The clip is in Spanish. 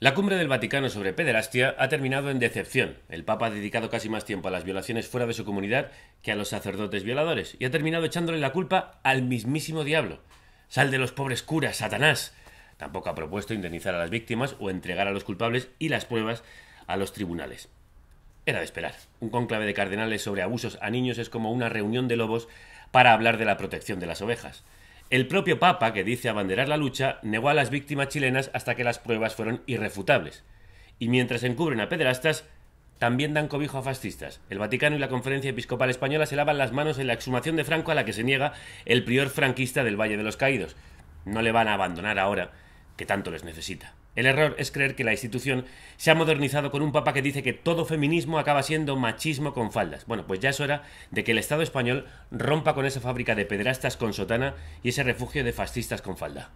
La cumbre del Vaticano sobre pederastia ha terminado en decepción. El Papa ha dedicado casi más tiempo a las violaciones fuera de su comunidad que a los sacerdotes violadores y ha terminado echándole la culpa al mismísimo diablo. Sal de los pobres curas, Satanás. Tampoco ha propuesto indemnizar a las víctimas o entregar a los culpables y las pruebas a los tribunales. Era de esperar. Un conclave de cardenales sobre abusos a niños es como una reunión de lobos para hablar de la protección de las ovejas. El propio Papa, que dice abanderar la lucha, negó a las víctimas chilenas hasta que las pruebas fueron irrefutables. Y mientras encubren a pederastas, también dan cobijo a fascistas. El Vaticano y la Conferencia Episcopal Española se lavan las manos en la exhumación de Franco a la que se niega el prior franquista del Valle de los Caídos. No le van a abandonar ahora, que tanto les necesita. El error es creer que la institución se ha modernizado con un papa que dice que todo feminismo acaba siendo machismo con faldas. Bueno, pues ya es hora de que el Estado español rompa con esa fábrica de pedrastas con sotana y ese refugio de fascistas con falda.